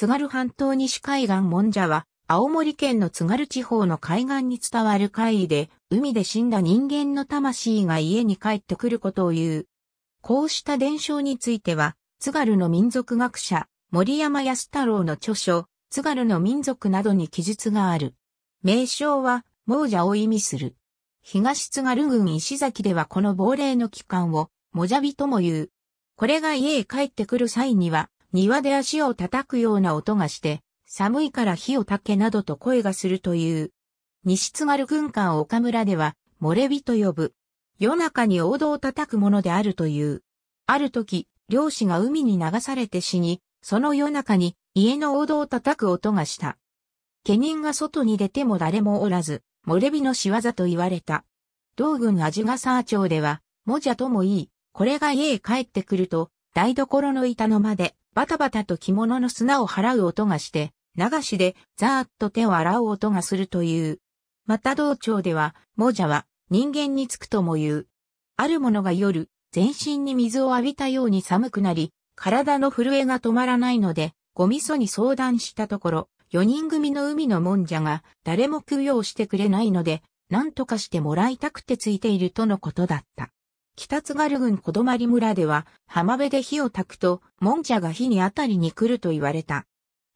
津軽半島西海岸もんじゃは、青森県の津軽地方の海岸に伝わる怪異で、海で死んだ人間の魂が家に帰ってくることを言う。こうした伝承については、津軽の民族学者、森山安太郎の著書、津軽の民族などに記述がある。名称は、亡者を意味する。東津軽郡石崎ではこの亡霊の期間を、もじゃびとも言う。これが家へ帰ってくる際には、庭で足を叩くような音がして、寒いから火を焚けなどと声がするという。西津軽軍艦岡村では、漏れ火と呼ぶ。夜中に王道を叩くものであるという。ある時、漁師が海に流されて死に、その夜中に家の王道を叩く音がした。家人が外に出ても誰もおらず、漏れ火の仕業と言われた。道軍味ヶ沢町では、もじゃともいい、これが家へ帰ってくると、台所の板の間で、バタバタと着物の砂を払う音がして、流しでザーッと手を洗う音がするという。また道庁では、亡者は人間につくとも言う。ある者が夜、全身に水を浴びたように寒くなり、体の震えが止まらないので、ごみそに相談したところ、4人組の海のもんじゃが誰も供養してくれないので、何とかしてもらいたくてついているとのことだった。北津軽郡小泊村では、浜辺で火を焚くと、もんじゃが火にあたりに来ると言われた。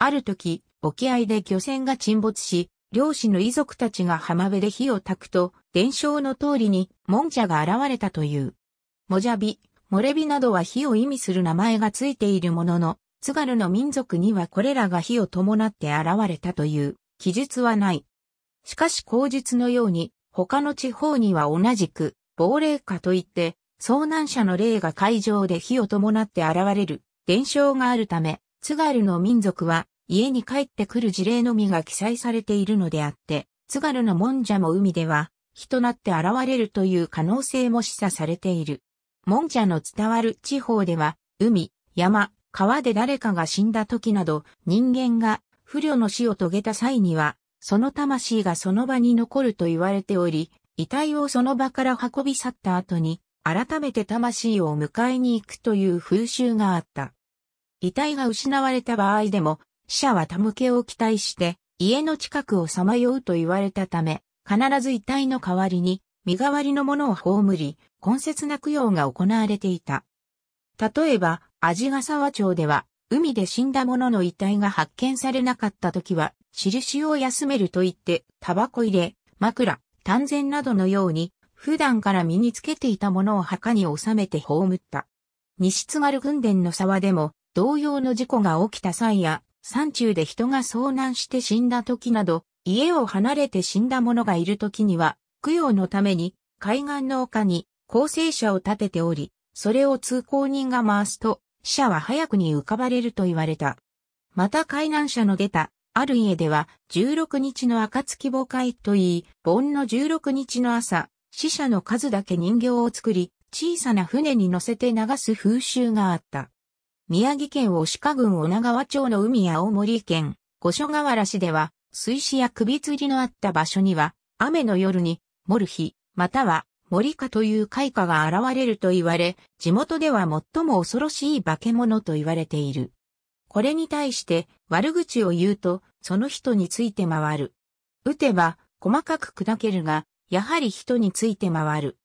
ある時、沖合で漁船が沈没し、漁師の遺族たちが浜辺で火を焚くと、伝承の通りに、もんじゃが現れたという。もじゃび、もれびなどは火を意味する名前がついているものの、津軽の民族にはこれらが火を伴って現れたという、記述はない。しかし口述のように、他の地方には同じく、亡霊化といって、遭難者の霊が会場で火を伴って現れる伝承があるため、津軽の民族は家に帰ってくる事例のみが記載されているのであって、津軽のもんじゃも海では、火となって現れるという可能性も示唆されている。もんゃの伝わる地方では、海、山、川で誰かが死んだ時など、人間が不慮の死を遂げた際には、その魂がその場に残ると言われており、遺体をその場から運び去った後に、改めて魂を迎えに行くという風習があった。遺体が失われた場合でも、死者は手向けを期待して、家の近くをさまようと言われたため、必ず遺体の代わりに、身代わりのものを葬り、根節な供養が行われていた。例えば、味ヶ沢町では、海で死んだ者の遺体が発見されなかった時は、印を休めると言って、タバコ入れ、枕、丹前などのように、普段から身につけていたものを墓に収めて葬った。西津軽軍練の沢でも、同様の事故が起きた際や、山中で人が遭難して死んだ時など、家を離れて死んだ者がいる時には、供養のために、海岸の丘に、構成者を立てており、それを通行人が回すと、死者は早くに浮かばれると言われた。また海難者の出たある家では、16日の暁母会といい、盆の16日の朝、死者の数だけ人形を作り、小さな船に乗せて流す風習があった。宮城県押鹿郡女川町の海や青森県、五所川原市では、水死や首吊りのあった場所には、雨の夜に、盛る日、または、森かという開花が現れると言われ、地元では最も恐ろしい化け物と言われている。これに対して悪口を言うとその人について回る。打てば細かく砕けるが、やはり人について回る。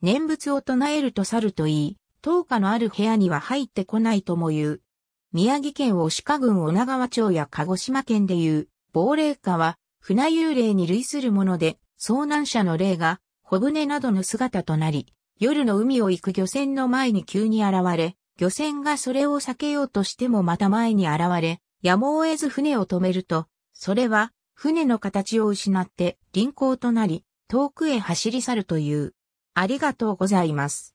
念仏を唱えると去るといい、灯火のある部屋には入ってこないとも言う。宮城県を鹿郡女川町や鹿児島県でいう、亡霊化は、船幽霊に類するもので、遭難者の霊が、小舟などの姿となり、夜の海を行く漁船の前に急に現れ、漁船がそれを避けようとしてもまた前に現れ、やむを得ず船を止めると、それは船の形を失って輪行となり、遠くへ走り去るという。ありがとうございます。